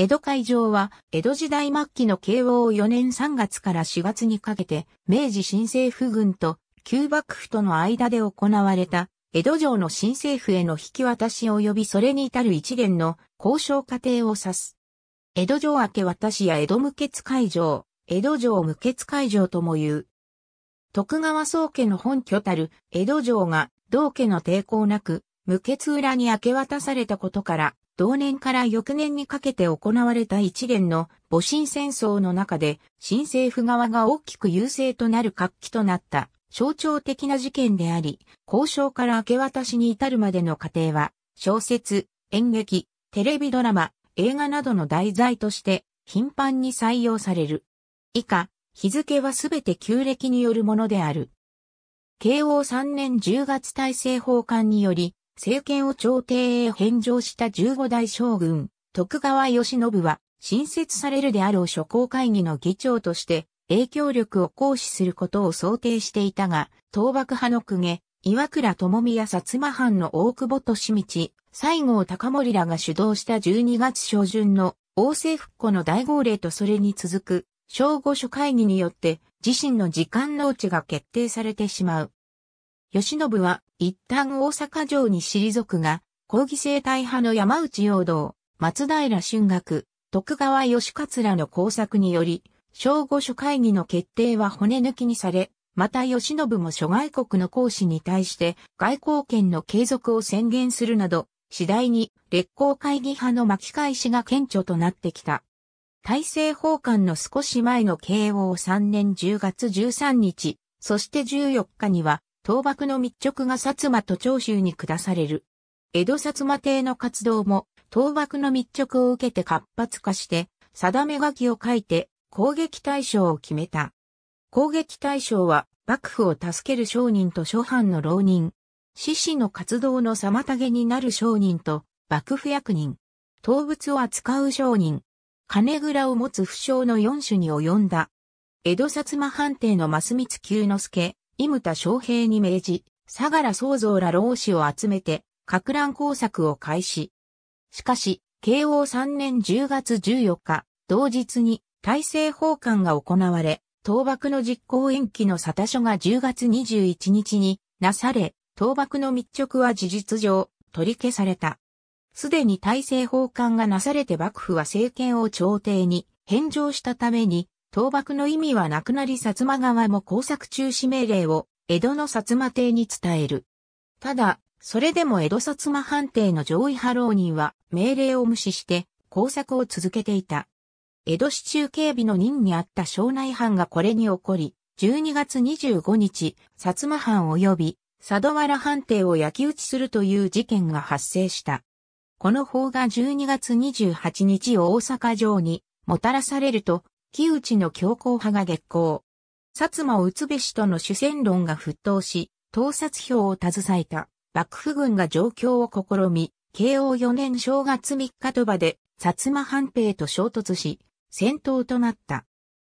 江戸会場は、江戸時代末期の慶応4年3月から4月にかけて、明治新政府軍と旧幕府との間で行われた、江戸城の新政府への引き渡し及びそれに至る一連の交渉過程を指す。江戸城明け渡しや江戸無血会場、江戸城無血会場とも言う。徳川宗家の本拠たる江戸城が同家の抵抗なく、無血裏に明け渡されたことから、同年から翌年にかけて行われた一連の戊辰戦争の中で、新政府側が大きく優勢となる活気となった象徴的な事件であり、交渉から明け渡しに至るまでの過程は、小説、演劇、テレビドラマ、映画などの題材として頻繁に採用される。以下、日付はすべて旧暦によるものである。慶応3年10月大政奉還により、政権を朝廷へ返上した15代将軍、徳川義信は、新設されるであろう諸侯会議の議長として、影響力を行使することを想定していたが、倒幕派の公家、岩倉智美や薩摩藩の大久保利道、西郷隆盛らが主導した12月初旬の王政復古の大号令とそれに続く、正午初会議によって自身の時間の内が決定されてしまう。吉信は一旦大阪城に退くが、抗議生態派の山内陽道、松平春学、徳川義らの工作により、正午初会議の決定は骨抜きにされ、また吉信も諸外国の講師に対して外交権の継続を宣言するなど、次第に列行会議派の巻き返しが顕著となってきた。大政奉還の少し前の慶応3年10月13日、そして14日には倒幕の密直が薩摩と長州に下される。江戸薩摩邸の活動も倒幕の密直を受けて活発化して、定め書きを書いて攻撃対象を決めた。攻撃対象は幕府を助ける商人と諸藩の浪人、志士の活動の妨げになる商人と幕府役人、動物を扱う商人、金蔵を持つ不詳の四種に及んだ。江戸薩摩藩邸の増光久之助、伊牟田昌平に命じ、相良宗造ら老子を集めて、格乱工作を開始。しかし、慶応3年10月14日、同日に大政奉還が行われ、倒幕の実行延期の沙汰書が10月21日になされ、倒幕の密着は事実上取り消された。すでに大政奉還がなされて幕府は政権を朝廷に返上したために倒幕の意味はなくなり薩摩側も工作中止命令を江戸の薩摩邸に伝える。ただ、それでも江戸薩摩藩邸の上位派浪人は命令を無視して工作を続けていた。江戸市中警備の任にあった省内藩がこれに起こり、12月25日、薩摩藩及び佐渡原藩邸を焼き討ちするという事件が発生した。この法が12月28日を大阪城にもたらされると、木内の強硬派が激高。薩摩を打つべしとの主戦論が沸騰し、盗撮票を携えた幕府軍が状況を試み、慶応4年正月3日とばで薩摩藩兵と衝突し、戦闘となった。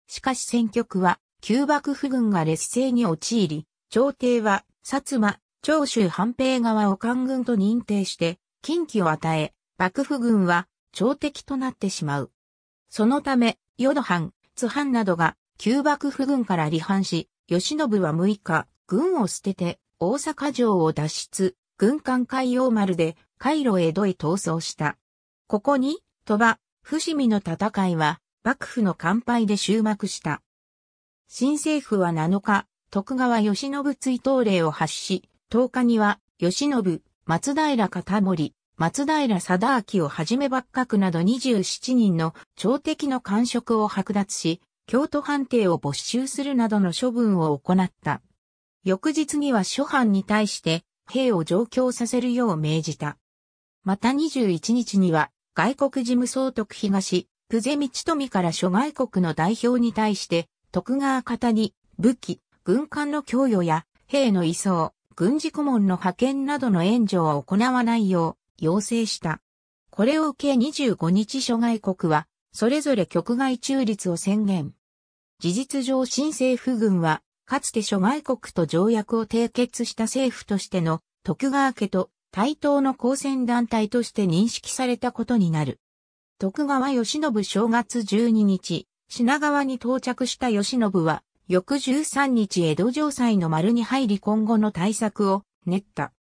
しかし戦局は、旧幕府軍が劣勢に陥り、朝廷は、薩摩、長州藩兵側を官軍と認定して、近畿を与え、幕府軍は、朝敵となってしまう。そのため、淀藩、津藩などが、旧幕府軍から離反し、慶喜は6日、軍を捨てて、大阪城を脱出、軍艦海洋丸で、海路江戸へ逃走した。ここに、鳥羽、伏見の戦いは、幕府の乾杯で終幕した。新政府は7日、徳川慶喜追悼令を発し、10日には、慶喜、松平片森、松平貞明をはじめ幕閣など27人の朝敵の官職を剥奪し、京都藩邸を没収するなどの処分を行った。翌日には諸藩に対して兵を上京させるよう命じた。また21日には外国事務総督東、久世道富から諸外国の代表に対して徳川方に武器、軍艦の供与や兵の移送、軍事顧問の派遣などの援助を行わないよう要請した。これを受け25日諸外国は、それぞれ局外中立を宣言。事実上新政府軍は、かつて諸外国と条約を締結した政府としての徳川家と対等の交戦団体として認識されたことになる。徳川義信正月12日、品川に到着した義信は、翌13日江戸城塞の丸に入り今後の対策を練った。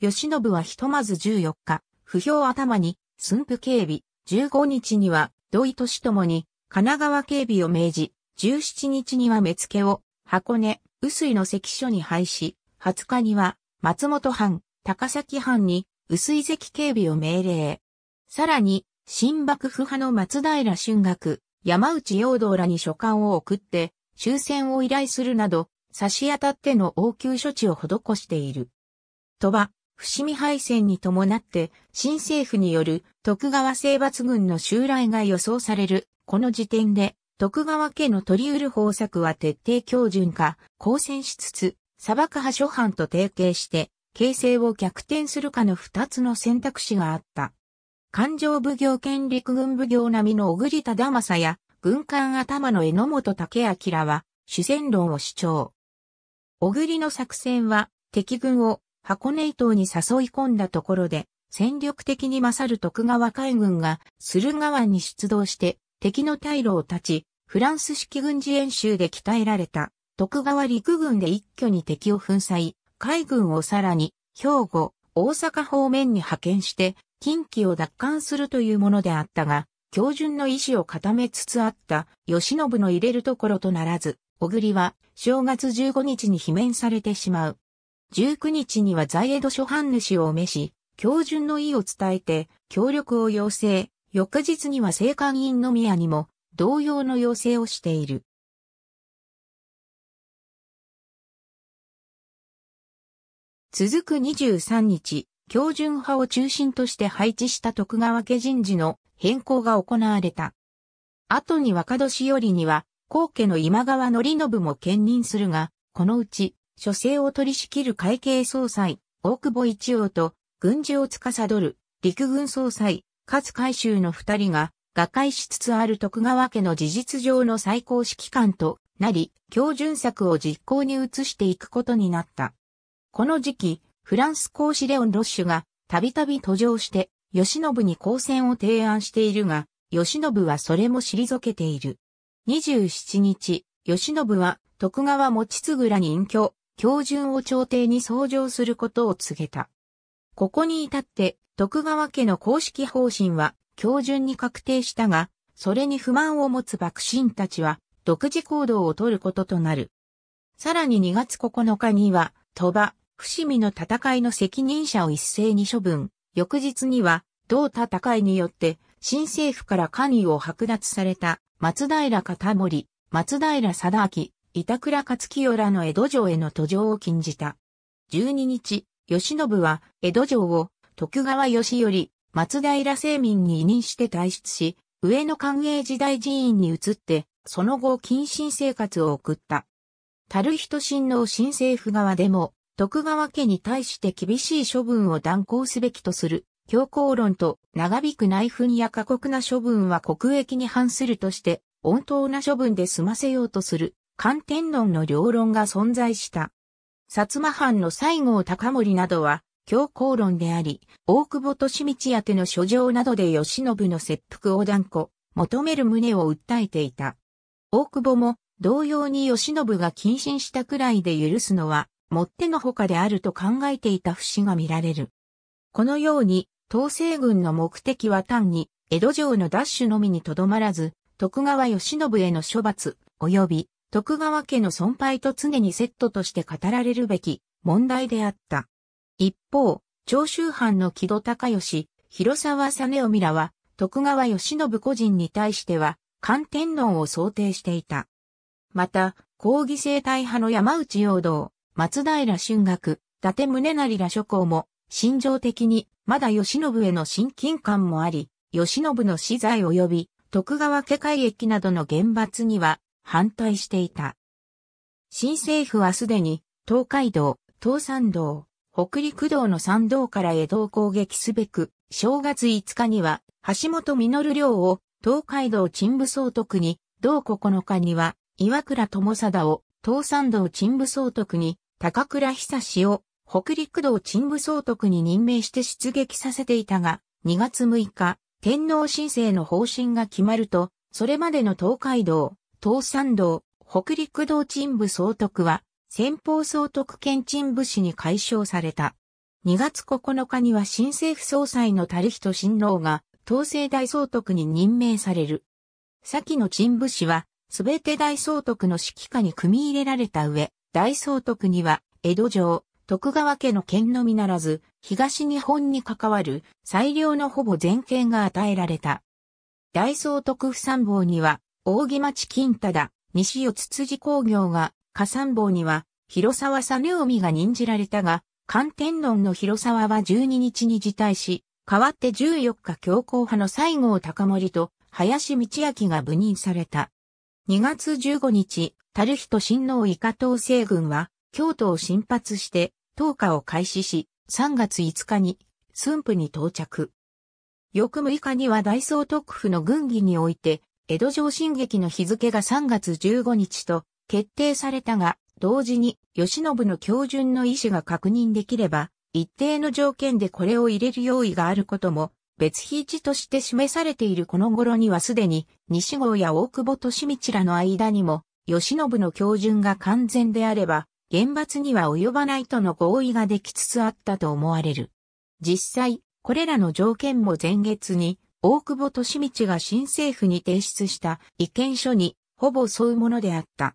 吉信はひとまず14日、不評頭に、駿府警備、15日には、土井敏ともに、神奈川警備を命じ、17日には目付を、箱根、薄井の関所に廃止、20日には、松本藩、高崎藩に、薄井関警備を命令。さらに、新幕府派の松平春学、山内陽道らに書簡を送って、終戦を依頼するなど、差し当たっての応急処置を施している。鳥羽、伏見敗戦に伴って、新政府による徳川征伐軍の襲来が予想される。この時点で、徳川家の取り得る方策は徹底強順化、抗戦しつつ、砂漠派諸藩と提携して、形勢を逆転するかの二つの選択肢があった。環状奉行兼陸軍奉行並みの小栗忠政や、軍艦頭の榎本武明は、主戦論を主張。小栗の作戦は、敵軍を箱根伊東に誘い込んだところで、戦力的に勝る徳川海軍が駿河湾に出動して敵の退路を断ち、フランス式軍事演習で鍛えられた徳川陸軍で一挙に敵を粉砕、海軍をさらに兵庫、大阪方面に派遣して近畿を奪還するというものであったが、標準の意志を固めつつあった慶喜の入れるところとならず、小栗は正月15日に罷免されてしまう。19日には在江戸諸藩主を召し、教順の意を伝えて、協力を要請、翌日には政官院の宮にも、同様の要請をしている。続く23日、教順派を中心として配置した徳川家人事の変更が行われた。後に若年寄りには、皇家の今川則信も兼任するが、このうち、書生を取り仕切る会計総裁、大久保一郎と、軍事を司る、陸軍総裁、勝海舟の二人が、瓦解しつつある徳川家の事実上の最高指揮官となり、標準策を実行に移していくことになった。この時期、フランス公使レオン・ロッシュが、たびたび途上して、吉信に交戦を提案しているが、吉信はそれも退けている。27日、吉信は徳川持ぐらに隠居、標準を朝廷に奏上することを告げた。ここに至って徳川家の公式方針は標準に確定したが、それに不満を持つ幕臣たちは独自行動を取ることとなる。さらに2月9日には、鳥羽、伏見の戦いの責任者を一斉に処分。翌日には、同戦いによって、新政府から関与を剥奪された松平片森、松平定明、板倉勝清らの江戸城への途上を禁じた。12日、吉信は江戸城を徳川義頼、松平清民に委任して退出し、上野寛永時代寺院に移って、その後謹慎生活を送った。たる人親王新政府側でも、徳川家に対して厳しい処分を断行すべきとする、強硬論と長引く内紛や過酷な処分は国益に反するとして、温当な処分で済ませようとする観天論の両論が存在した。薩摩藩の西郷隆盛などは、強行論であり、大久保利道宛の書状などで慶喜の切腹を断固、求める旨を訴えていた。大久保も、同様に慶喜が謹慎したくらいで許すのは、もってのほかであると考えていた節が見られる。このように、統制軍の目的は単に、江戸城の奪取のみにとどまらず、徳川慶喜への処罰、及び徳川家の存敗と常にセットとして語られるべき問題であった。一方、長州藩の木戸高義、広沢実臣らは、徳川義信個人に対しては、関天論を想定していた。また、抗議生態派の山内陽道、松平春学、伊達宗成ら諸侯も、心情的に、まだ義信への親近感もあり、義信の死罪及び、徳川家会役などの厳罰には、反対していた。新政府はすでに東海道、東山道、北陸道の山道から江戸を攻撃すべく、正月5日には橋本稔領を東海道陳部総督に、同9日には岩倉智貞を東山道陳部総督に、高倉久志を北陸道陳部総督に任命して出撃させていたが、2月6日、天皇申請の方針が決まると、それまでの東海道、東山道、北陸道鎮部総督は、先方総督兼鎮部氏に解消された。2月9日には新政府総裁の樽人新郎が、東西大総督に任命される。先の鎮部氏は、すべて大総督の指揮下に組み入れられた上、大総督には、江戸城、徳川家の県のみならず、東日本に関わる最良のほぼ全権が与えられた。大総督府参謀には、大木町金忠、西四つ辻工業が、火山坊には、広沢さぬ海が任じられたが、関天論の広沢は12日に辞退し、代わって14日強硬派の西郷隆盛と、林道明が部任された。2月15日、樽人親王以下藤西軍は、京都を進発して、投下を開始し、3月5日に、駿府に到着。翌6日には大総督府の軍議において、江戸城進撃の日付が3月15日と決定されたが、同時に、慶喜の教順の意思が確認できれば、一定の条件でこれを入れる用意があることも、別日一として示されているこの頃にはすでに、西郷や大久保利道らの間にも、慶喜の教順が完全であれば、厳罰には及ばないとの合意ができつつあったと思われる。実際、これらの条件も前月に、大久保利道が新政府に提出した意見書にほぼ沿うものであった。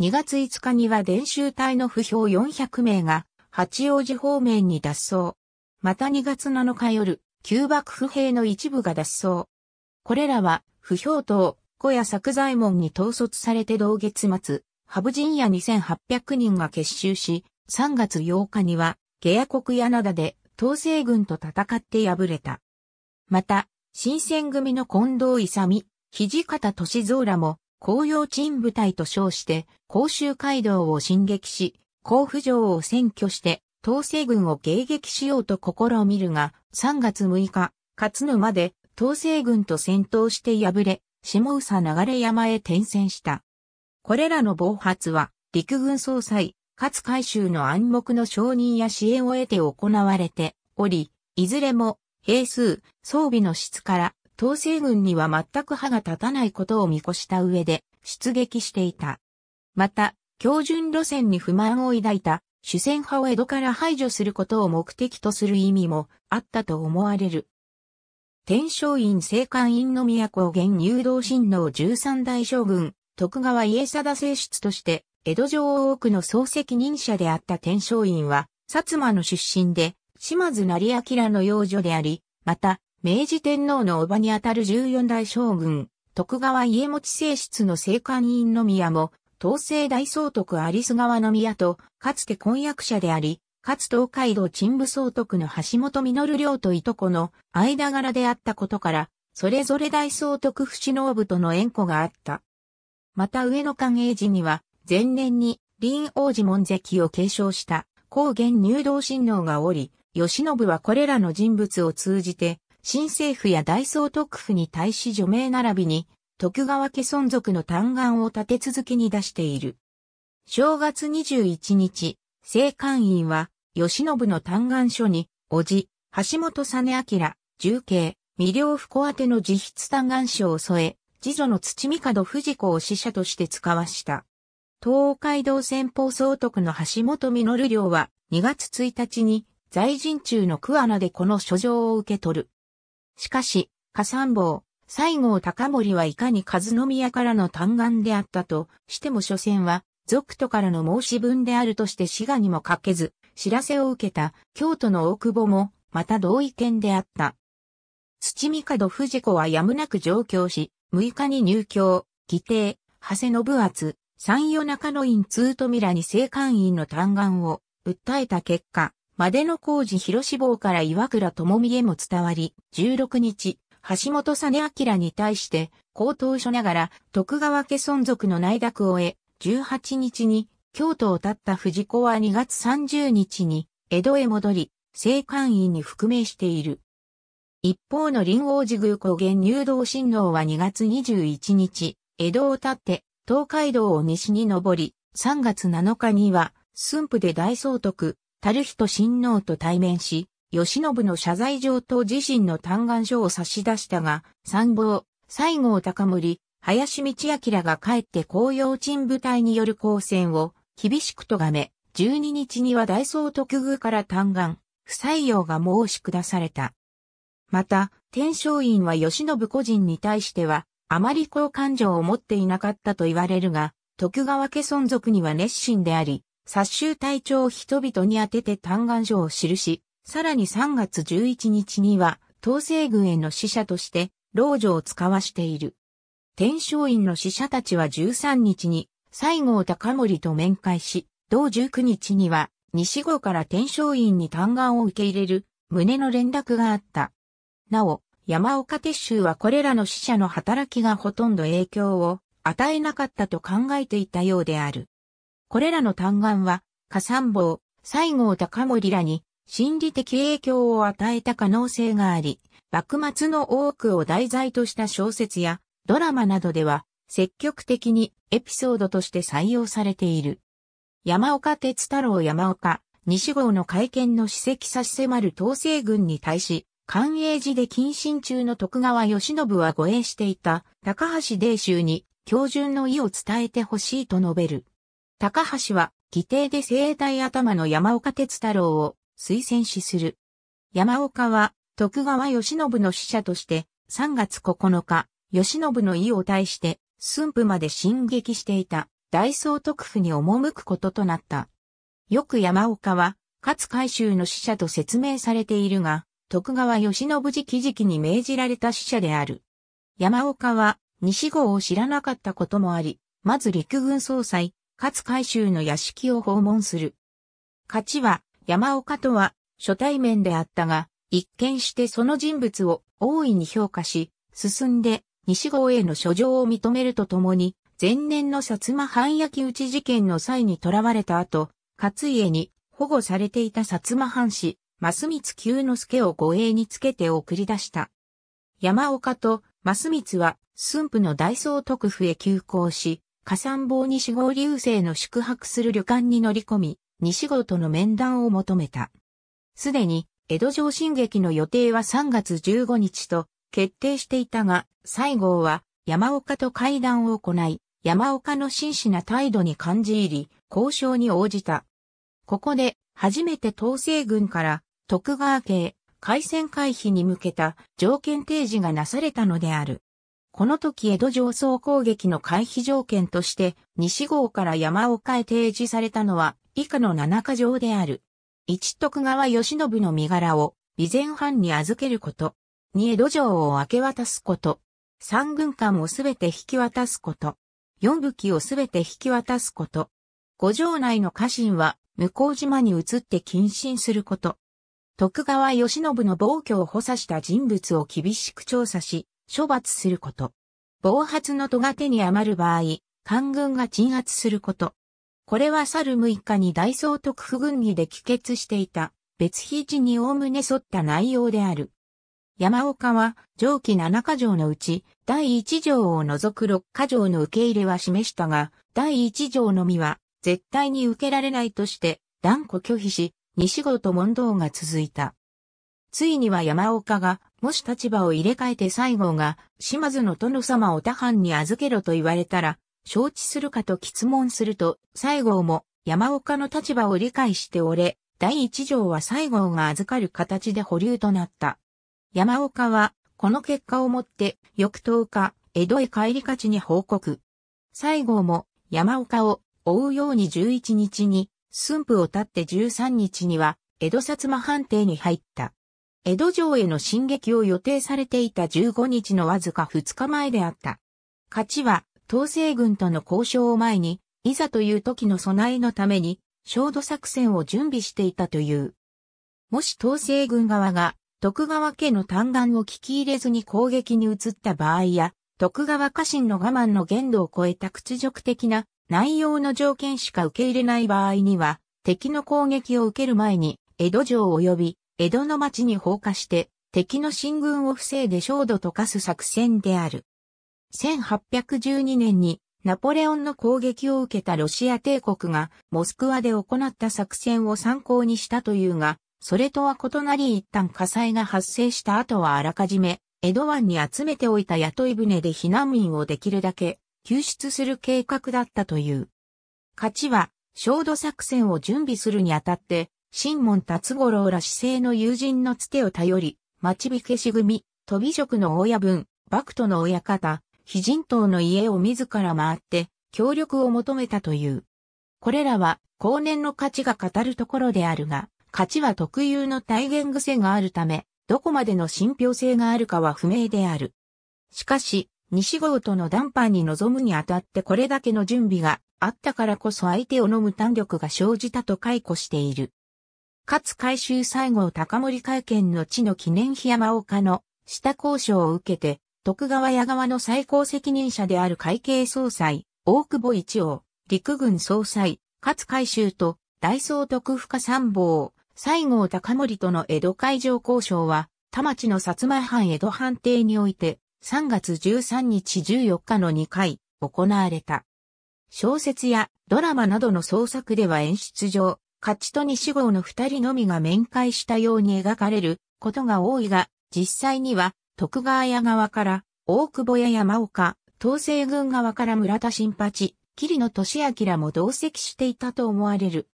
2月5日には伝習隊の不評400名が八王子方面に脱走。また2月7日夜、旧幕府兵の一部が脱走。これらは、不評等、小屋作左衛門に統率されて同月末、ハブ陣屋2800人が結集し、3月8日には、下屋国柳田で、東西軍と戦って敗れた。また、新選組の近藤勇、土方歳三らも、紅葉鎮部隊と称して、甲州街道を進撃し、甲府城を占拠して、東西軍を迎撃しようと試みるが、3月6日、勝沼で、東西軍と戦闘して敗れ、下宇佐流山へ転戦した。これらの暴発は、陸軍総裁、勝海舟の暗黙の承認や支援を得て行われており、いずれも兵数、装備の質から、統制軍には全く歯が立たないことを見越した上で、出撃していた。また、標準路線に不満を抱いた主戦派を江戸から排除することを目的とする意味もあったと思われる。天正院政官院の都を現入道親の十三代将軍、徳川家定正室として、江戸城多くの総責任者であった天正院は、薩摩の出身で、島津成明の養女であり、また、明治天皇の叔母にあたる十四代将軍、徳川家持正室の政官院の宮も、東西大総督有栖川の宮と、かつて婚約者であり、かつ東海道鎮部総督の橋本実良といとこの間柄であったことから、それぞれ大総督不死の部との縁故があった。また上野寛永寺には、前年に林王子門跡を継承した、高原入道親王がおり、吉信はこれらの人物を通じて、新政府や大総督府に対し除名並びに、徳川家存続の嘆願を立て続けに出している。正月21日、政官院は、吉信の嘆願書に、叔父、橋本実明、重慶、未了不幸宛ての自筆嘆願書を添え、次女の土門藤子を死者として使わした。東海道先方総督の橋本実良は2月1日に在陣中の桑名でこの書状を受け取る。しかし、加三坊、西郷隆盛はいかに和宮からの嘆願であったとしても所詮は、俗徒からの申し分であるとして滋賀にもかけず、知らせを受けた京都の大久保も、また同意見であった。土門藤子はやむなく上京し、6日に入京、義弟、長谷信厚、三夜中の院通とミラに正官院の嘆願を訴えた結果、までの工事広志望から岩倉智美へも伝わり、16日、橋本実明に対して、高等書ながら徳川家存続の内諾を得、18日に京都を立った藤子は2月30日に江戸へ戻り、正官院に復命している。一方の林王寺宮古元入道新王は2月21日、江戸を立って東海道を西に登り、3月7日には駿府で大総督、樽人親王と対面し、吉信の謝罪状と自身の嘆願書を差し出したが、参謀、西郷隆盛、林道明が帰って紅葉鎮部隊による交戦を厳しく咎め、12日には大総特宮から嘆願、不採用が申し下された。また、天正院は吉信個人に対しては、あまり好感情を持っていなかったと言われるが、徳川家存続には熱心であり、殺衆隊長を人々に当てて嘆願書を記し、さらに3月11日には、統制軍への死者として、老女を使わしている。天正院の死者たちは13日に、西郷隆盛と面会し、同19日には、西郷から天正院に嘆願を受け入れる、旨の連絡があった。なお、山岡鉄舟はこれらの死者の働きがほとんど影響を与えなかったと考えていたようである。これらの嘆願は、火山坊、西郷隆盛らに心理的影響を与えた可能性があり、幕末の多くを題材とした小説やドラマなどでは積極的にエピソードとして採用されている。山岡鉄太郎山岡、西郷の会見の史跡差し迫る統制軍に対し、寛永寺で謹慎中の徳川慶喜は護衛していた高橋泥州に標準の意を伝えてほしいと述べる。高橋は、議定で生体頭の山岡哲太郎を推薦しする。山岡は、徳川義信の使者として、3月9日、義信の意を対して、駿府まで進撃していた、大宗徳府に赴くこととなった。よく山岡は、勝海舟の使者と説明されているが、徳川義信直々に命じられた使者である。山岡は、西郷を知らなかったこともあり、まず陸軍総裁、勝海舟の屋敷を訪問する。勝ちは山岡とは初対面であったが、一見してその人物を大いに評価し、進んで西郷への書状を認めるとともに、前年の薩摩藩焼き討ち事件の際に囚われた後、勝家に保護されていた薩摩藩士、増光久之助を護衛につけて送り出した。山岡と増光は駿府の大宗督府へ急行し、火山棒西郷流星の宿泊する旅館に乗り込み、西郷との面談を求めた。すでに、江戸城進撃の予定は3月15日と決定していたが、西郷は山岡と会談を行い、山岡の真摯な態度に感じ入り、交渉に応じた。ここで、初めて統制軍から徳川家へ、海戦回避に向けた条件提示がなされたのである。この時江戸上層攻撃の回避条件として、西郷から山を変え提示されたのは、以下の七か条である。一徳川義信の身柄を、備前藩に預けること。二江戸城を明け渡すこと。三軍艦をすべて引き渡すこと。四武器をすべて引き渡すこと。五条内の家臣は、向島に移って謹慎すること。徳川義信の暴挙を補佐した人物を厳しく調査し、処罰すること。暴発の戸が手に余る場合、官軍が鎮圧すること。これは去る6日に大総督府軍議で帰結していた、別非地におおむね沿った内容である。山岡は、上記7箇条のうち、第1条を除く6箇条の受け入れは示したが、第1条のみは、絶対に受けられないとして、断固拒否し、西郷と問答が続いた。ついには山岡が、もし立場を入れ替えて西郷が、島津の殿様を他藩に預けろと言われたら、承知するかと質問すると、西郷も山岡の立場を理解しておれ、第一条は西郷が預かる形で保留となった。山岡は、この結果をもって、翌10日、江戸へ帰り勝ちに報告。西郷も、山岡を追うように11日に、駿府を立って13日には、江戸薩摩藩邸に入った。江戸城への進撃を予定されていた15日のわずか2日前であった。勝ちは、東西軍との交渉を前に、いざという時の備えのために、焦土作戦を準備していたという。もし東西軍側が、徳川家の嘆願を聞き入れずに攻撃に移った場合や、徳川家臣の我慢の限度を超えた屈辱的な内容の条件しか受け入れない場合には、敵の攻撃を受ける前に、江戸城及び江戸の町に放火して敵の進軍を防いで焦土と化す作戦である。1812年にナポレオンの攻撃を受けたロシア帝国がモスクワで行った作戦を参考にしたというが、それとは異なり一旦火災が発生した後はあらかじめ江戸湾に集めておいた雇い船で避難民をできるだけ救出する計画だったという。勝ちは、焦土作戦を準備するにあたって、新門達五郎ら市政の友人のつてを頼り、町火消し組、飛び職の親分、幕府の親方、非人島の家を自ら回って、協力を求めたという。これらは、後年の価値が語るところであるが、価値は特有の体現癖があるため、どこまでの信憑性があるかは不明である。しかし、西郷との談判に臨むにあたってこれだけの準備があったからこそ相手を飲む胆力が生じたと解雇している。勝海州西郷高森会見の地の記念碑山岡の下交渉を受けて、徳川矢川の最高責任者である会計総裁、大久保一王、陸軍総裁、勝海州と、大総督深参謀、西郷高森との江戸会場交渉は、田町の薩摩藩江戸判定において、3月13日14日の2回、行われた。小説やドラマなどの創作では演出上、勝ちと西郷の二人のみが面会したように描かれることが多いが、実際には徳川屋側から大久保や山岡、東西軍側から村田新八、桐野俊明も同席していたと思われる。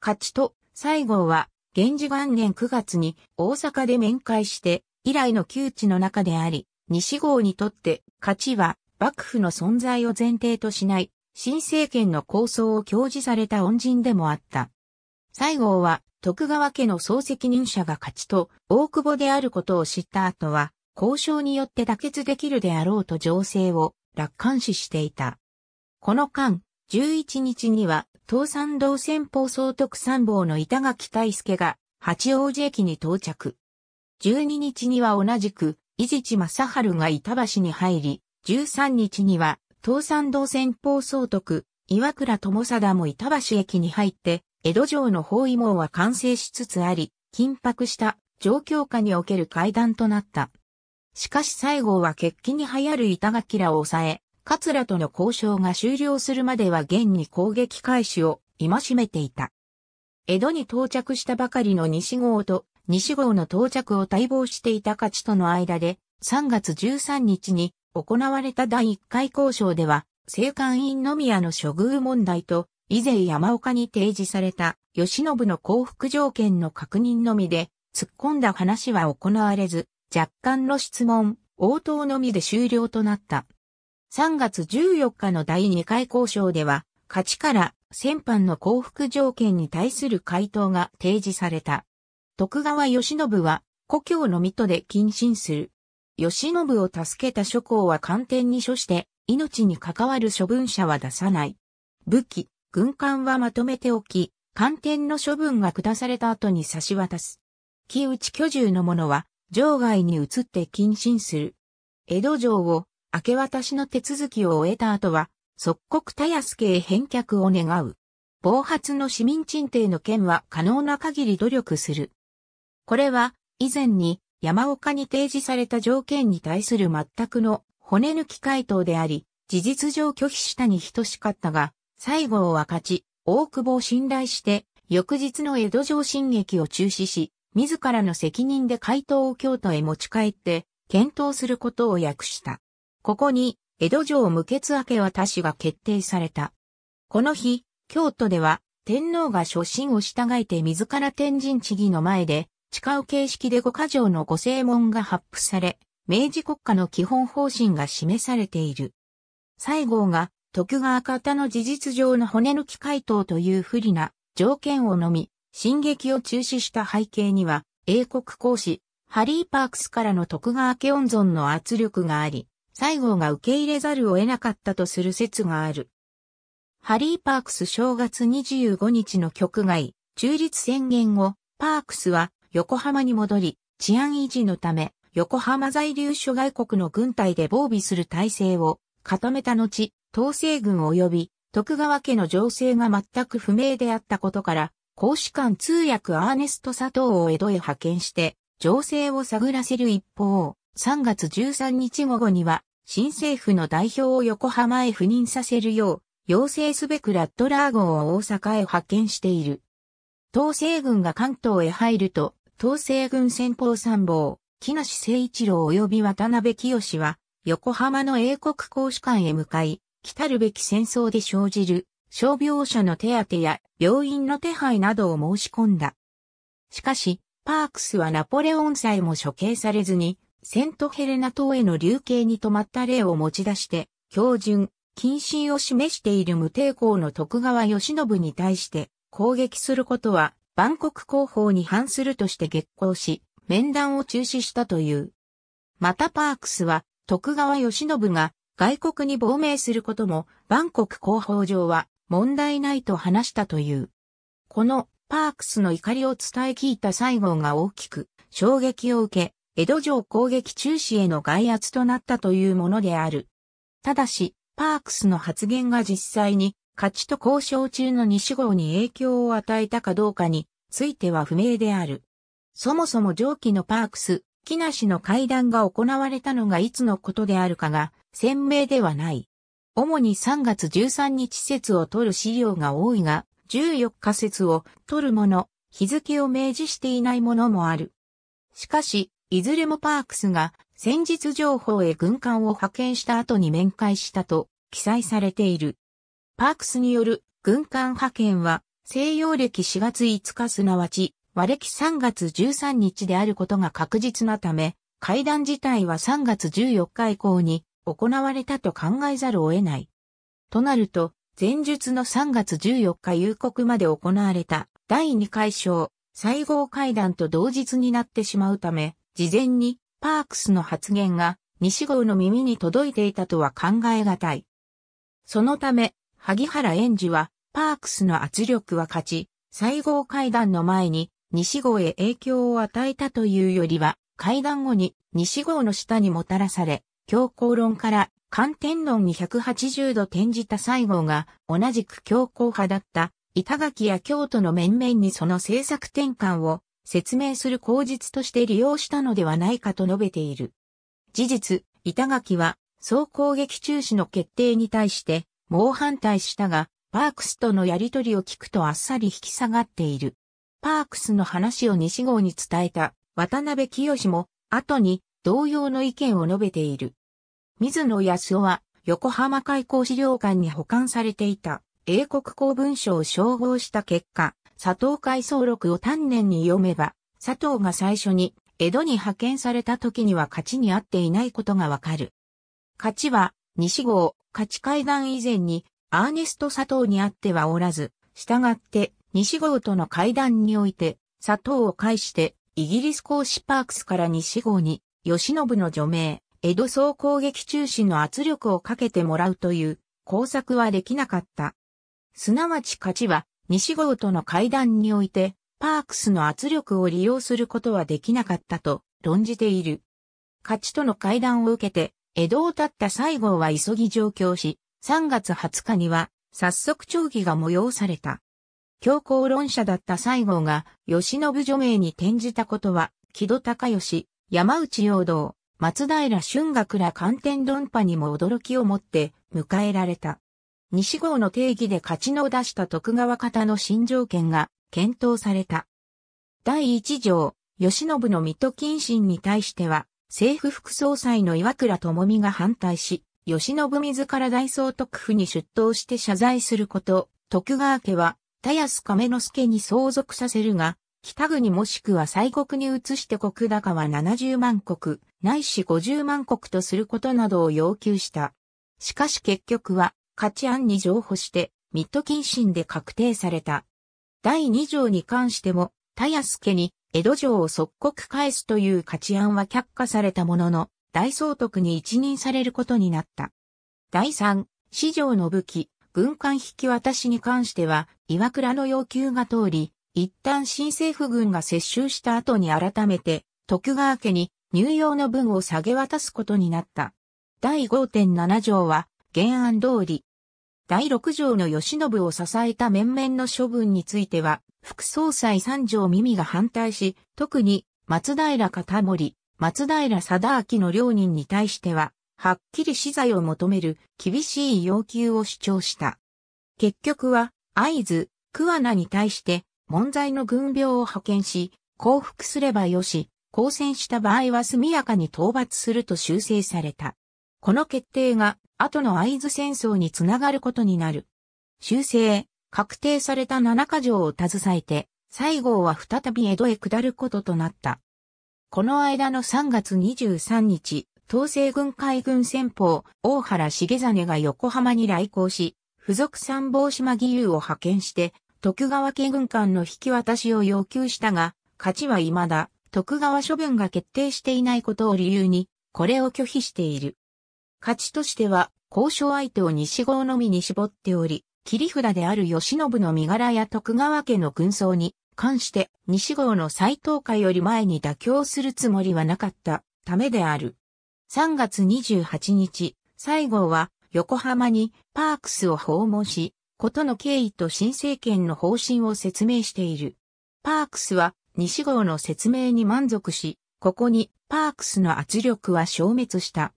勝ちと西郷は、源氏元年9月に大阪で面会して、以来の窮地の中であり、西郷にとって勝ちは幕府の存在を前提としない、新政権の構想を表示された恩人でもあった。西郷は徳川家の総責任者が勝ちと大久保であることを知った後は、交渉によって妥結できるであろうと情勢を楽観視していた。この間、11日には、東山道先方総督参謀の板垣大輔が八王子駅に到着。12日には同じく、伊地知正春が板橋に入り、13日には、東山道先方総督、岩倉智貞も板橋駅に入って、江戸城の包囲網は完成しつつあり、緊迫した状況下における会談となった。しかし西郷は決起に流行る板垣らを抑え、桂との交渉が終了するまでは現に攻撃開始を戒めていた。江戸に到着したばかりの西郷と西郷の到着を待望していた勝ちとの間で、3月13日に行われた第1回交渉では、青官院の宮の処遇問題と以前山岡に提示された、吉信の降伏条件の確認のみで、突っ込んだ話は行われず、若干の質問、応答のみで終了となった。3月14日の第2回交渉では、勝ちから先般の降伏条件に対する回答が提示された。徳川吉信は、故郷の水戸で謹慎する。吉信を助けた諸侯は官邸に処して、命に関わる処分者は出さない。武器、軍艦はまとめておき、艦艇の処分が下された後に差し渡す。木内居住の者は、場外に移って謹慎する。江戸城を明け渡しの手続きを終えた後は、即刻たやすけへ返却を願う。暴発の市民鎮定の件は可能な限り努力する。これは、以前に山岡に提示された条件に対する全くの骨抜き回答であり、事実上拒否したに等しかったが、西郷は勝ち、大久保を信頼して、翌日の江戸城進撃を中止し、自らの責任で回答を京都へ持ち帰って、検討することを訳した。ここに、江戸城無血明け渡しが決定された。この日、京都では、天皇が初心を従えて自ら天神地義の前で、誓う形式で五箇条の御正門が発布され、明治国家の基本方針が示されている。西郷が徳川方の事実上の骨抜き回答という不利な条件をのみ、進撃を中止した背景には、英国公使、ハリー・パークスからの徳川家温存の圧力があり、西郷が受け入れざるを得なかったとする説がある。ハリー・パークス正月25日の局外、中立宣言後、パークスは横浜に戻り、治安維持のため、横浜在留諸外国の軍隊で防備する体制を固めた後、統制軍及び徳川家の情勢が全く不明であったことから、公使館通訳アーネスト佐藤を江戸へ派遣して、情勢を探らせる一方、3月13日午後には、新政府の代表を横浜へ赴任させるよう、要請すべくラットラー号を大阪へ派遣している。統制軍が関東へ入ると、統制軍先方参謀、木梨誠一郎及び渡辺清は、横浜の英国公使館へ向かい、来るべき戦争で生じる、傷病者の手当や病院の手配などを申し込んだ。しかし、パークスはナポレオンさえも処刑されずに、セントヘレナ島への流刑に止まった例を持ち出して、標準、謹慎を示している無抵抗の徳川義信に対して攻撃することは、万国広報に反するとして激行し、面談を中止したという。またパークスは、徳川義信が外国に亡命することも、バンコク広報上は問題ないと話したという。このパークスの怒りを伝え聞いた西郷が大きく衝撃を受け、江戸城攻撃中止への外圧となったというものである。ただし、パークスの発言が実際に勝ちと交渉中の西郷に影響を与えたかどうかについては不明である。そもそも上記のパークス、木梨の会談が行われたのがいつのことであるかが鮮明ではない。主に3月13日説を取る資料が多いが、14日説を取るもの、日付を明示していないものもある。しかし、いずれもパークスが戦術情報へ軍艦を派遣した後に面会したと記載されている。パークスによる軍艦派遣は西洋暦4月5日すなわち和暦3月13日であることが確実なため、会談自体は3月14日以降に行われたと考えざるを得ない。となると、前述の3月14日夕刻まで行われた第2回章、西郷会談と同日になってしまうため、事前にパークスの発言が西郷の耳に届いていたとは考えがたい。そのため、萩原園児は、パークスの圧力は勝ち、西郷会談の前に西郷へ影響を与えたというよりは、会談後に西郷の下にもたらされ、強硬論から観天論に180度転じた西郷が同じく強硬派だった板垣や京都の面々にその政策転換を説明する口実として利用したのではないかと述べている。事実、板垣は総攻撃中止の決定に対して猛反対したが、パークスとのやりとりを聞くとあっさり引き下がっている。パークスの話を西郷に伝えた渡辺清も後に同様の意見を述べている。水野康夫は、横浜開港資料館に保管されていた英国公文書を照合した結果、佐藤海藻録を丹念に読めば、佐藤が最初に江戸に派遣された時には勝ちに合っていないことがわかる。勝ちは、西郷、勝ち会談以前に、アーネスト佐藤にあってはおらず、従って、西郷との会談において、佐藤を介して、イギリス公使パークスから西郷に、吉信の除名、江戸総攻撃中止の圧力をかけてもらうという工作はできなかった。すなわち勝ちは、西郷との会談において、パークスの圧力を利用することはできなかったと論じている。勝ちとの会談を受けて、江戸を立った西郷は急ぎ上京し、3月20日には、早速長期が催された。強硬論者だった西郷が、吉信除名に転じたことは、木戸高義、山内陽道、松平春学ら寒天論破にも驚きをもって迎えられた。西郷の定義で勝ちの出した徳川方の新条件が検討された。第一条、慶喜の水戸謹慎に対しては、政府副総裁の岩倉智美が反対し、慶喜自ら大総督府に出頭して謝罪すること、徳川家は、田安亀之助に相続させるが、北国もしくは西国に移して国高は70万国、ないし50万国とすることなどを要求した。しかし結局は、価値案に譲歩して、ミッド謹慎で確定された。第2条に関しても、田安家に江戸城を即刻返すという価値案は却下されたものの、大総督に一任されることになった。第3、市場の武器、軍艦引き渡しに関しては、岩倉の要求が通り、一旦新政府軍が接収した後に改めて、徳川家に入用の分を下げ渡すことになった。第5.7条は、原案通り。第6条の吉信を支えた面々の処分については、副総裁三条耳が反対し、特に松平片森、松平貞明の両人に対しては、はっきり資材を求める厳しい要求を主張した。結局は、合図、桑名に対して門在の軍病を派遣し、降伏すればよし、抗戦した場合は速やかに討伐すると修正された。この決定が後の合図戦争につながることになる。修正、確定された七か条を携えて、西郷は再び江戸へ下ることとなった。この間の3月23日、東西軍海軍戦法、大原重実が横浜に来航し、付属参謀島義勇を派遣して、徳川家軍艦の引き渡しを要求したが、勝ちは未だ、徳川処分が決定していないことを理由に、これを拒否している。勝ちとしては、交渉相手を西郷のみに絞っており、切り札である吉信の身柄や徳川家の軍曹に関して、西郷の再投下より前に妥協するつもりはなかったためである。3月28日、西郷は横浜にパークスを訪問し、ことの経緯と新政権の方針を説明している。パークスは西郷の説明に満足し、ここにパークスの圧力は消滅した。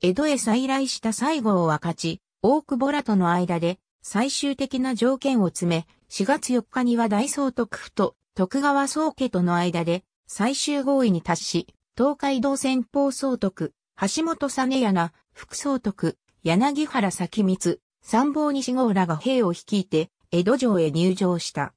江戸へ再来した西郷は勝ち、大久保らとの間で最終的な条件を詰め、4月4日には大総督府と徳川宗家との間で最終合意に達し、東海道先方総督、橋本実柳、副総督、柳原咲光、参謀西郷らが兵を率いて、江戸城へ入城した。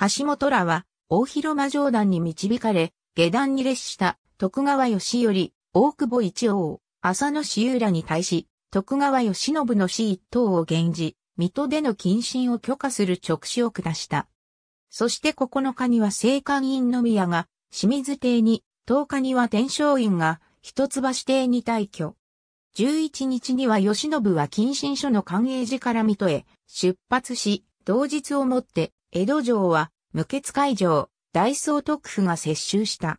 橋本らは、大広間城団に導かれ、下段に列した徳川義頼、大久保一王、浅野志由らに対し、徳川義信の死一等を源じ、水戸での謹慎を許可する直視を下した。そして9日には聖官院の宮が、清水邸に、10日には天正院が、一橋邸に退去。11日には吉信は近親書の官営寺から水戸へ出発し、同日をもって江戸城は無血会場、大総督府が接収した。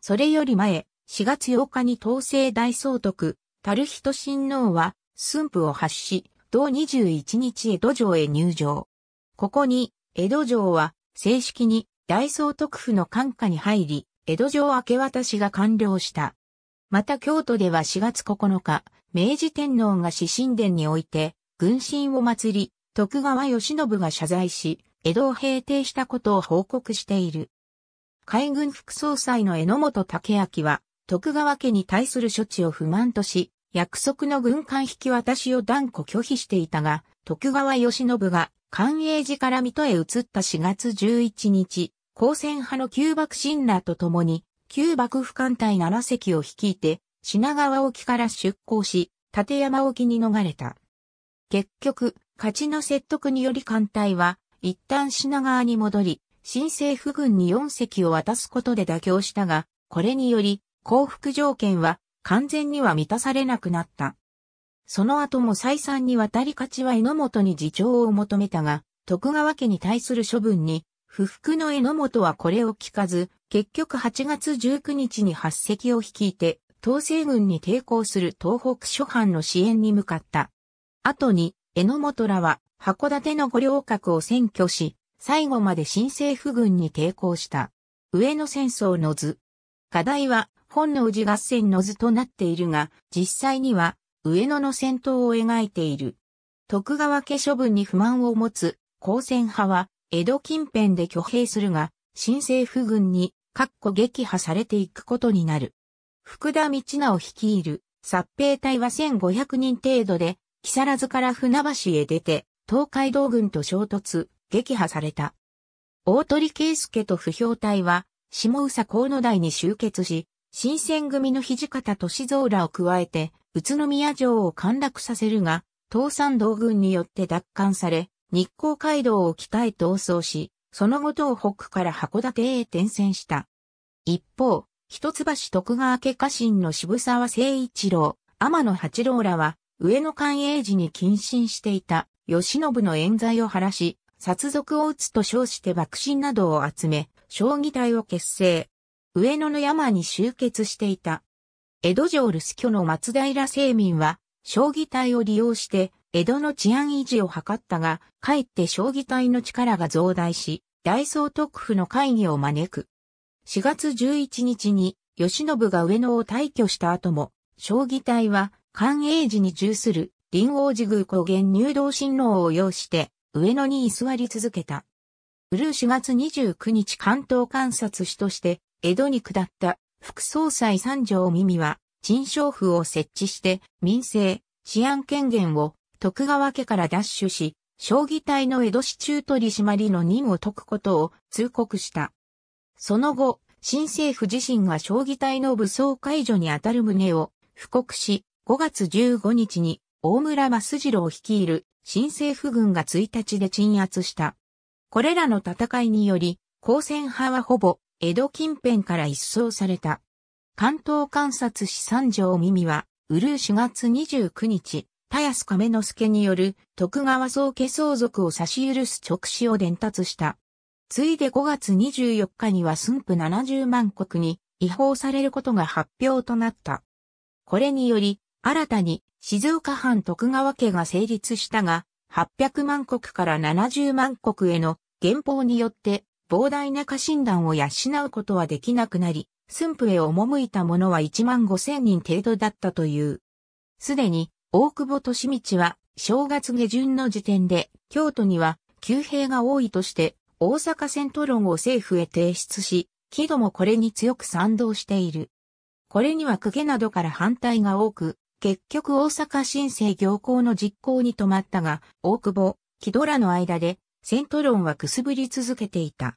それより前、4月8日に東西大総督、樽人親王は駿府を発し、同21日江戸城へ入城。ここに、江戸城は正式に大総督府の管下に入り、江戸城明け渡しが完了した。また京都では4月9日、明治天皇が死神殿において、軍神を祭り、徳川慶喜が謝罪し、江戸を平定したことを報告している。海軍副総裁の榎本武明は、徳川家に対する処置を不満とし、約束の軍艦引き渡しを断固拒否していたが、徳川慶喜が寛永寺から水戸へ移った4月11日、高専派の旧幕臣らと共に旧幕府艦隊7隻を率いて、品川沖から出港し、立山沖に逃れた。結局、勝ちの説得により艦隊は、一旦品川に戻り、新政府軍に4隻を渡すことで妥協したが、これにより、降伏条件は完全には満たされなくなった。その後も再三に渡り勝ちは榎本に自重を求めたが、徳川家に対する処分に不服の榎本はこれを聞かず、結局8月19日に八隻を率いて、東西軍に抵抗する東北諸藩の支援に向かった。後に、榎本らは、函館の五稜郭を占拠し、最後まで新政府軍に抵抗した。上野戦争の図。課題は、本能寺合戦の図となっているが、実際には、上野の戦闘を描いている。徳川家処分に不満を持つ、高専派は、江戸近辺で挙兵するが、新政府軍に、っこ撃破されていくことになる。福田道直率いる、殺兵隊は1500人程度で、木更津から船橋へ出て、東海道軍と衝突、撃破された。大鳥圭介と不評隊は、下宇佐河野台に集結し、新選組の土方歳三らを加えて、宇都宮城を陥落させるが、東山道軍によって奪還され、日光街道を北へ逃走し、その後東北から函館へ転戦した。一方、一橋徳川家家臣の渋沢誠一郎、天野八郎らは、上野寛永寺に謹慎していた、慶喜の冤罪を晴らし、殺族を打つと称して幕臣などを集め、将棋隊を結成。上野の山に集結していた。江戸城留守居の松平清民は、将棋隊を利用して、江戸の治安維持を図ったが、かえって将棋隊の力が増大し、大総特府の会議を招く。4月11日に、慶喜が上野を退去した後も、将棋隊は、寛永寺に従する、林王寺宮古元入道親王を要して、上野に居座り続けた。ブルー4月29日関東観察使として、江戸に下った副総裁三条耳は、陳商府を設置して、民政、治安権限を徳川家から奪取し、将棋隊の江戸市中取締りの任を解くことを通告した。その後、新政府自身が将棋隊の武装解除にあたる旨を布告し、5月15日に大村増次郎を率いる新政府軍が1日で鎮圧した。これらの戦いにより、公戦派はほぼ江戸近辺から一掃された。関東観察史三条耳は、うるう4月29日、田安亀之助による徳川宗家相続を差し許す直使を伝達した。ついで5月24日には駿府70万国に違法されることが発表となった。これにより、新たに静岡藩徳川家が成立したが、800万国から70万国への原法によって膨大な家臣団を養うことはできなくなり、駿府へ赴いた者は1万5千人程度だったという。すでに大久保利道は、正月下旬の時点で、京都には、旧兵が多いとして、大阪戦闘論を政府へ提出し、木戸もこれに強く賛同している。これには公家などから反対が多く、結局大阪新政行行の実行に止まったが、大久保、木戸らの間で、戦闘論はくすぶり続けていた。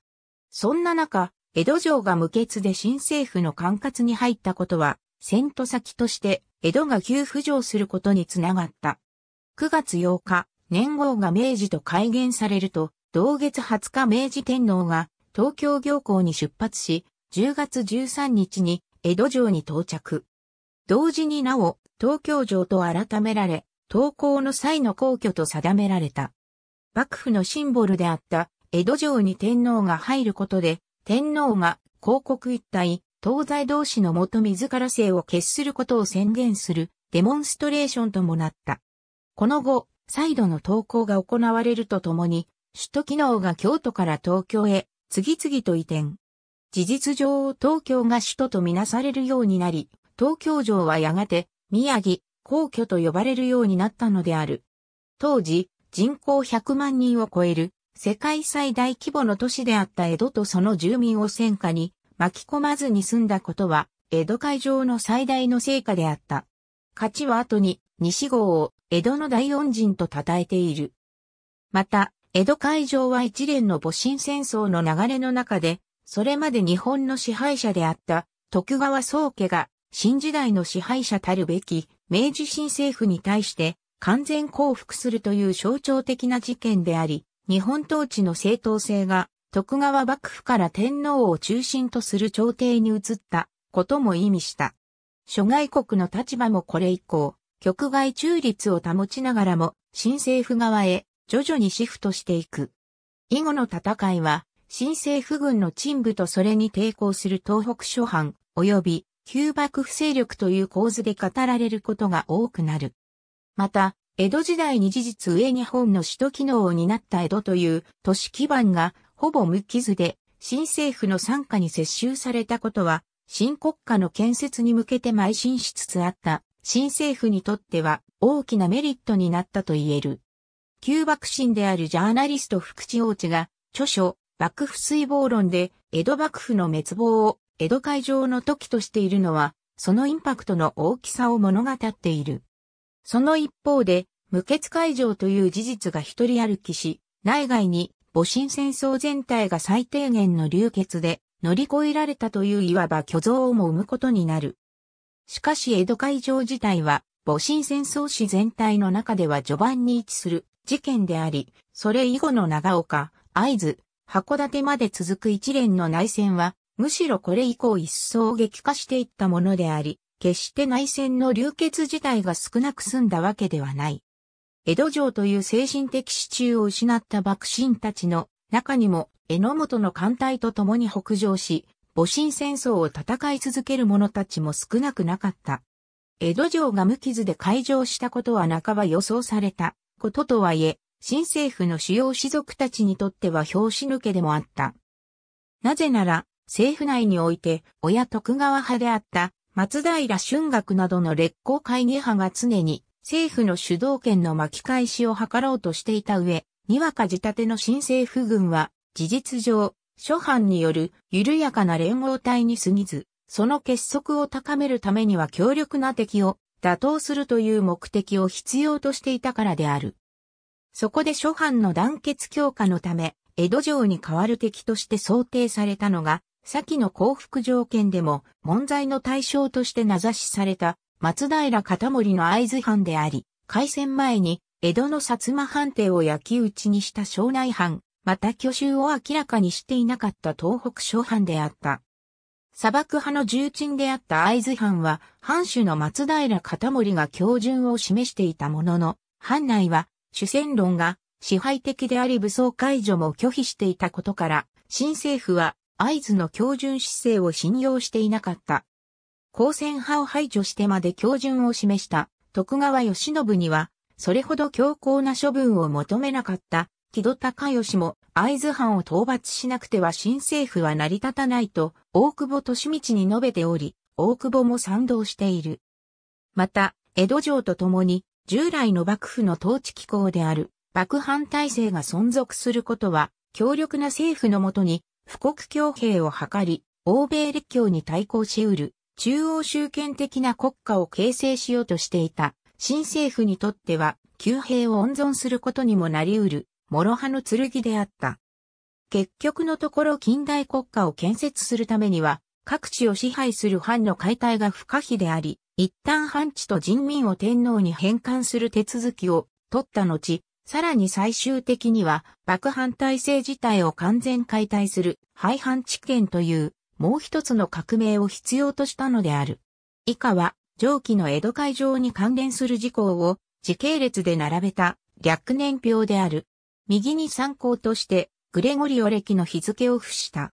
そんな中、江戸城が無血で新政府の管轄に入ったことは、戦闘先として江戸が急浮上することにつながった。9月8日、年号が明治と改元されると、同月20日明治天皇が東京行幸に出発し、10月13日に江戸城に到着。同時になお、東京城と改められ、東校の際の皇居と定められた。幕府のシンボルであった江戸城に天皇が入ることで、天皇が広告一体、東西同士のもと自ら性を決することを宣言するデモンストレーションともなった。この後、再度の投稿が行われるとともに、首都機能が京都から東京へ次々と移転。事実上東京が首都とみなされるようになり、東京城はやがて宮城、皇居と呼ばれるようになったのである。当時、人口100万人を超える世界最大規模の都市であった江戸とその住民を戦火に巻き込まずに済んだことは、江戸会場の最大の成果であった。勝ちは後に、西郷を江戸の大恩人と称えている。また、江戸会場は一連の戊辰戦争の流れの中で、それまで日本の支配者であった徳川宗家が新時代の支配者たるべき明治新政府に対して完全降伏するという象徴的な事件であり、日本統治の正当性が徳川幕府から天皇を中心とする朝廷に移ったことも意味した。諸外国の立場もこれ以降、局外中立を保ちながらも、新政府側へ徐々にシフトしていく。以後の戦いは、新政府軍の陳部とそれに抵抗する東北諸藩、及び旧幕府勢力という構図で語られることが多くなる。また、江戸時代に事実上日本の首都機能を担った江戸という都市基盤がほぼ無傷で、新政府の傘下に接収されたことは、新国家の建設に向けて邁進しつつあった新政府にとっては大きなメリットになったと言える。旧幕臣であるジャーナリスト福地王子が著書幕府水防論で江戸幕府の滅亡を江戸会場の時としているのはそのインパクトの大きさを物語っている。その一方で無血会場という事実が一人歩きし内外に戊辰戦争全体が最低限の流血で乗り越えられたといういわば虚像をも生むことになる。しかし江戸会場自体は、戊辰戦争史全体の中では序盤に位置する事件であり、それ以後の長岡、会津、函館まで続く一連の内戦は、むしろこれ以降一層激化していったものであり、決して内戦の流血自体が少なく済んだわけではない。江戸城という精神的支柱を失った幕臣たちの中にも、榎本の艦隊と共に北上し、戊辰戦争を戦い続ける者たちも少なくなかった。江戸城が無傷で開城したことは半ば予想されたこととはいえ、新政府の主要士族たちにとっては拍子抜けでもあった。なぜなら、政府内において、親徳川派であった、松平春学などの烈行会議派が常に政府の主導権の巻き返しを図ろうとしていた上、にわか仕立ての新政府軍は、事実上、諸藩による緩やかな連合体に過ぎず、その結束を高めるためには強力な敵を打倒するという目的を必要としていたからである。そこで諸藩の団結強化のため、江戸城に代わる敵として想定されたのが、先の降伏条件でも問題の対象として名指しされた松平片森の合図藩であり、開戦前に江戸の薩摩藩邸を焼き討ちにした庄内藩、また挙州を明らかにしていなかった東北省藩であった。砂漠派の重鎮であった会津藩は、藩主の松平片森が標準を示していたものの、藩内は主戦論が支配的であり武装解除も拒否していたことから、新政府は会津の標準姿勢を信用していなかった。公選派を排除してまで教準を示した徳川義信には、それほど強硬な処分を求めなかった木戸高義も会津藩を討伐しなくては新政府は成り立たないと大久保利道に述べており、大久保も賛同している。また、江戸城と共に従来の幕府の統治機構である幕藩体制が存続することは強力な政府のもとに富国強兵を図り、欧米列強に対抗し得る中央集権的な国家を形成しようとしていた新政府にとっては、旧兵を温存することにもなり得る、諸刃の剣であった。結局のところ近代国家を建設するためには、各地を支配する藩の解体が不可避であり、一旦藩地と人民を天皇に返還する手続きを取った後、さらに最終的には、幕藩体制自体を完全解体する、廃藩置県というもう一つの革命を必要としたのである。以下は、上記の江戸会場に関連する事項を時系列で並べた略年表である。右に参考として、グレゴリオ歴の日付を付した。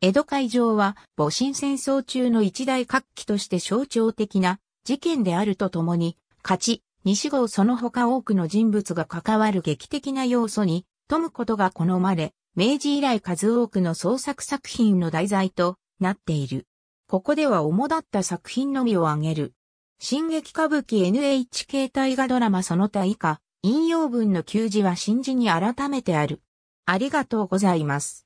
江戸会場は、戊辰戦争中の一大活気として象徴的な事件であるとともに、勝ち、西郷その他多くの人物が関わる劇的な要素に、富むことが好まれ、明治以来数多くの創作作品の題材となっている。ここでは主だった作品のみを挙げる。進撃歌舞伎 NHK 大河ドラマその他以下、引用文の休字は新字に改めてある。ありがとうございます。